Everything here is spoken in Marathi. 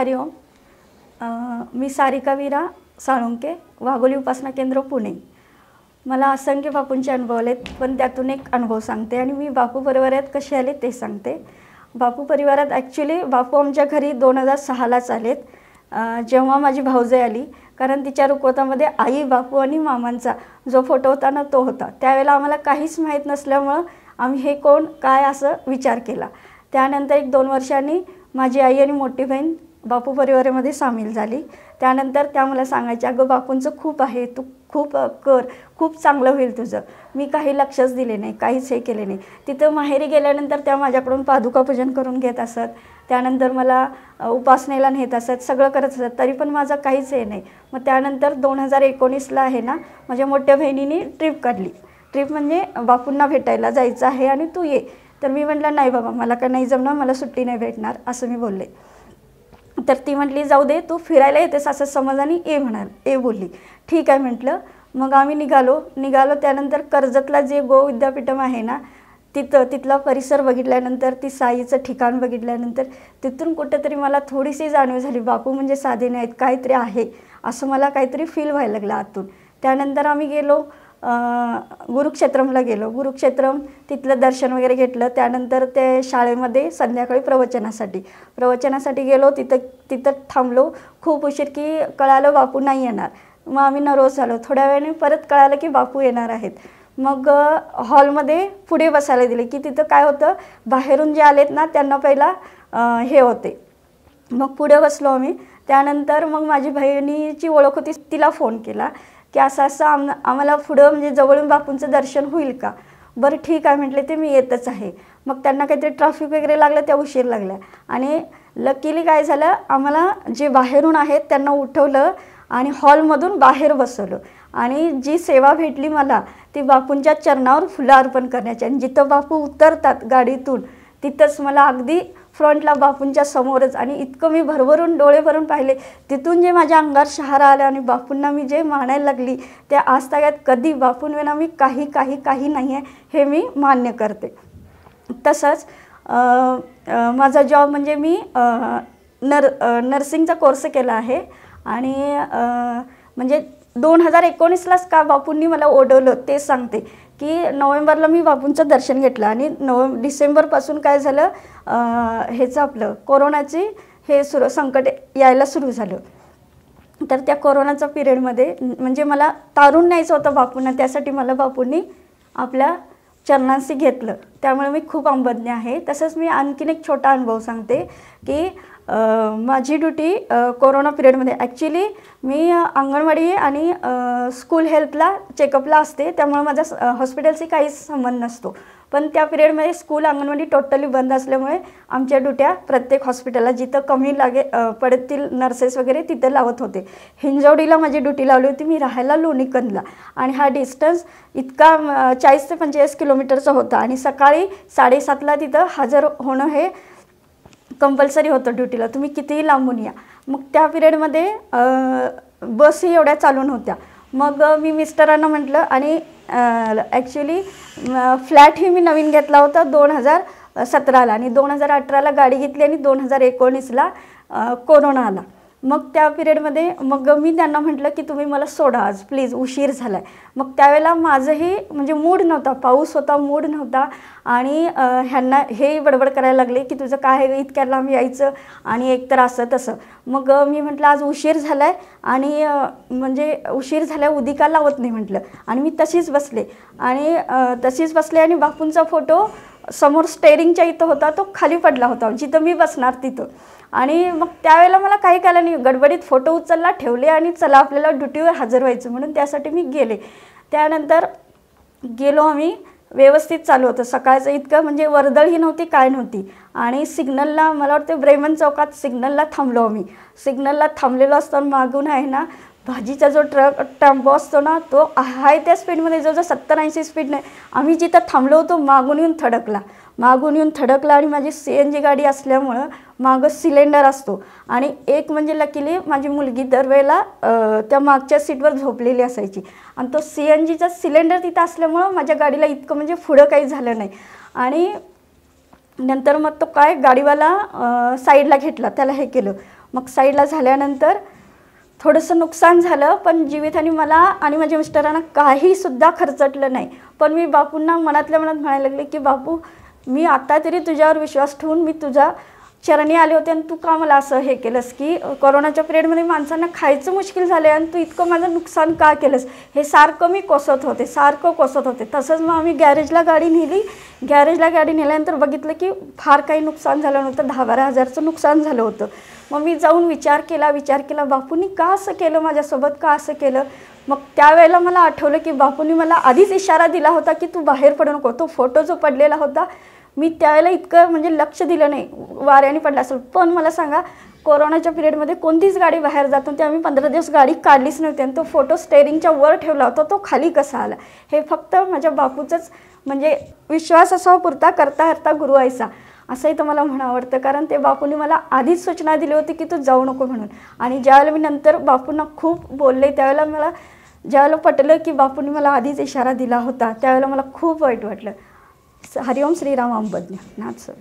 ओम मी सारिका वीरा साळुंके वाघोली उपासना केंद्र पुणे मला असंख्य बापूंचे अनुभव आलेत पण त्यातून एक अनुभव सांगते आणि मी बापू परिवारात कसे आले ते सांगते बापू परिवारात ॲक्च्युली बापू आमच्या घरी दोन हजार सहालाच आलेत जेव्हा माझी भाऊजाई आली कारण तिच्या रुखवतामध्ये आई बापू आणि मामांचा जो फोटो होता ना तो होता त्यावेळेला आम्हाला काहीच माहीत नसल्यामुळं आम्ही हे कोण काय असं विचार केला त्यानंतर एक दोन वर्षांनी माझी आई आणि मोठी बहीण बापू परिवारामध्ये सामील झाली त्यानंतर त्या मला सांगायच्या अगं बापूंचं खूप आहे तू खूप कर खूप चांगलं होईल तुझं मी काही लक्षच दिले नाही काहीच हे केले नाही तिथं माहेरी गेल्यानंतर त्या माझ्याकडून पादुका पूजन करून घेत असत त्यानंतर मला उपासनेला नेत असत सगळं करत असत तरी पण माझं काहीच हे नाही मग त्यानंतर दोन हजार एकोणीसला आहे ना माझ्या मोठ्या बहिणीने ट्रिप काढली ट्रिप म्हणजे बापूंना भेटायला जायचं आहे आणि तू ये तर मी म्हटलं नाही बाबा मला का नाही जमणार मला सुट्टी नाही भेटणार असं मी बोलले तर ती म्हटली जाऊ दे तू फिरायला येतेस असं समाजाने ए म्हणाल ए बोलली ठीक आहे म्हटलं मग आम्ही निघालो निघालो त्यानंतर कर्जतला जे गो विद्यापीठम आहे ना तिथं तिथला परिसर बघितल्यानंतर ती साईचं ठिकाण बघितल्यानंतर तिथून कुठेतरी मला थोडीशी जाणीव झाली बापू म्हणजे साधे नाहीत काहीतरी आहे असं मला काहीतरी फील व्हायला लागलं आतून त्यानंतर आम्ही गेलो गुरुक्षेत्रमला गेलो गुरुक्षेत्रम तिथलं दर्शन वगैरे घेतलं त्यानंतर ते शाळेमध्ये संध्याकाळी प्रवचनासाठी प्रवचनासाठी गेलो तिथं तिथं थांबलो खूप उशीर की कळालं बापू नाही येणार मग आम्ही नर्वस झालो थोड्या वेळाने परत कळालं की बापू येणार आहेत मग हॉलमध्ये पुढे बसायला दिले की तिथं काय होतं बाहेरून जे आलेत ना त्यांना पहिला हे होते मग पुढे बसलो आम्ही त्यानंतर मग माझी बहिणीची ओळख होती तिला फोन केला की असं असं आम आम्हाला पुढं म्हणजे जवळून बापूंचं दर्शन होईल का बरं ठीक आहे म्हटले ते मी येतच आहे मग त्यांना काहीतरी ट्रॅफिक वगैरे लागलं त्या उशीर लागल्या आणि लकीली काय झालं आम्हाला जे बाहेरून आहेत त्यांना उठवलं आणि हॉलमधून बाहेर बसवलं आणि जी सेवा भेटली मला ती बापूंच्या चरणावर फुलं अर्पण करण्याची आणि जिथं बापू उतरतात गाडीतून तिथंच मला अगदी फ्रंटला बापूंच्या समोरच आणि इतकं मी भरभरून डोळे भरून पाहिले तिथून जे माझ्या अंगार शहारा आल्या आणि बापूंना मी जे म्हणायला लागली त्या आज कधी बापूंविना मी काही काही काही नाही आहे हे मी मान्य करते तसंच माझा जॉब म्हणजे मी नर नर्सिंगचा कोर्स केला आहे आणि म्हणजे दोन हजार एकोणीसलाच का बापूंनी मला ओढवलं ते सांगते की नोव्हेंबरला मी बापूंचं दर्शन घेतलं आणि नोव्हे डिसेंबरपासून काय झालं ह्याचं आपलं कोरोनाची हे सुरू संकट यायला सुरू झालं तर त्या कोरोनाचा पिरियडमध्ये म्हणजे मला तारून न्यायचं होतं बापूंना त्यासाठी मला बापूंनी आपल्या चरणांशी घेतलं त्यामुळे मी खूप अंबज्ञ आहे तसंच मी आणखीन एक छोटा अनुभव सांगते की माझी ड्युटी कोरोना पिरियडमध्ये ॲक्च्युली मी अंगणवाडी आणि स्कूल हेल्थला चेकअपला असते त्यामुळे माझा हॉस्पिटलशी काहीच संबंध नसतो पण त्या पिरियडमध्ये स्कूल अंगणवाडी टोटली बंद असल्यामुळे आमच्या ड्युट्या प्रत्येक हॉस्पिटलला जिथं कमी लागे पडतील नर्सेस वगैरे तिथं लावत होते हिंजवडीला माझी ड्युटी लावली होती मी राहायला लोणीकंदला आणि हा डिस्टन्स इतका चाळीस ते पंचेचाळीस किलोमीटरचा होता आणि सकाळ सकाळी साडेसातला तिथं हजर होणं हे कंपल्सरी होतं ड्युटीला तुम्ही कितीही लांबून या मग त्या पिरियडमध्ये बसही एवढ्या चालून होत्या मग मी मिस्टरांना म्हटलं आणि ॲक्च्युली फ्लॅटही मी नवीन घेतला होता दोन हजार सतराला आणि दोन हजार अठराला गाडी घेतली आणि दोन हजार एकोणीसला कोरोना आला मग त्या पिरियडमध्ये मग मी त्यांना म्हटलं की तुम्ही मला सोडा आज प्लीज उशीर झाला आहे मग त्यावेळेला माझंही म्हणजे मूड नव्हता पाऊस होता मूड नव्हता आणि ह्यांना हे बडबड करायला लागले की तुझं काय इतक्या लांब यायचं आणि एकतर असं तसं मग मी म्हटलं आज उशीर झाला आहे आणि म्हणजे उशीर झाल्या उदिका का लावत नाही म्हटलं आणि मी तशीच बसले आणि तशीच बसले आणि बापूंचा फोटो समोर स्टेरिंगच्या इथं होता तो खाली पडला होता जिथं मी बसणार तिथं आणि मग त्यावेळेला मला काही कळलं नाही गडबडीत फोटो उचलला ठेवले आणि चला आपल्याला ड्युटीवर हजर व्हायचं म्हणून त्यासाठी मी गेले त्यानंतर गेलो आम्ही व्यवस्थित चालू होतं सकाळचं इतकं म्हणजे वर्दळही नव्हती काय नव्हती आणि सिग्नलला मला वाटतं ब्रेमन चौकात सिग्नलला थांबलो आम्ही सिग्नलला थांबलेलो असताना मागून आहे ना भाजीचा जो ट्रक टम्बो असतो ना तो आहे त्या स्पीडमध्ये जवळजवळ सत्तर ऐंशी नाही आम्ही जिथं थांबलो होतो मागून येऊन थडकला मागून येऊन थडकला आणि माझी सी एन जी गाडी असल्यामुळं मागं सिलेंडर असतो आणि एक म्हणजे लकीली माझी मुलगी दरवेळेला त्या मागच्या सीटवर झोपलेली असायची आणि तो सी एन जीचा सिलेंडर तिथं असल्यामुळं माझ्या गाडीला इतकं म्हणजे पुढं काही झालं नाही आणि नंतर मग तो काय गाडीवाला साईडला घेतला त्याला हे केलं मग साईडला झाल्यानंतर थोडंसं नुकसान झालं पण आणि मला आणि माझ्या मिस्टरांना काहीसुद्धा खर्चटलं नाही पण मी बापूंना मनातल्या मनात म्हणायला लागले की बापू मी आता तरी तुझ्यावर विश्वास ठेवून मी तुझा चरणी आले होते आणि तू का मला असं हे केलंस की कोरोनाच्या पिरियडमध्ये माणसांना खायचं मुश्किल झालं आहे आणि तू इतकं माझं नुकसान का केलंस हे सारखं मी कोसत होते सारखं कोसत होते तसंच मग आम्ही गॅरेजला गाडी नेली गॅरेजला गाडी नेल्यानंतर बघितलं की फार काही नुकसान झालं नव्हतं दहा बारा हजारचं नुकसान झालं होतं मग मी जाऊन विचार केला विचार केला बापूंनी का असं केलं माझ्यासोबत का असं केलं मग त्यावेळेला मला आठवलं की बापूंनी मला आधीच इशारा दिला होता की तू बाहेर पडू नको तो फोटो जो पडलेला होता मी त्यावेळेला इतकं म्हणजे लक्ष दिलं नाही वाऱ्याने पडला असेल पण मला सांगा कोरोनाच्या पिरियडमध्ये कोणतीच गाडी बाहेर जात नव्हती आम्ही पंधरा दिवस गाडी काढलीच नव्हती आणि तो फोटो स्टेरिंगच्या वर ठेवला होता तो खाली कसा आला हे फक्त माझ्या बापूचंच म्हणजे विश्वास असा पुरता करता हरता गुरु व्हायचा असंही तुम्हाला म्हणा आवडतं कारण ते बापूंनी मला आधीच सूचना दिली होती की तू जाऊ नको म्हणून आणि ज्यावेळेला मी नंतर बापूंना खूप बोलले त्यावेळेला मला ज्यावेळेला पटलं की बापूंनी मला आधीच इशारा दिला होता त्यावेळेला मला खूप वाईट वाटलं Hari Om Sri Ram Ambadnya, not sir.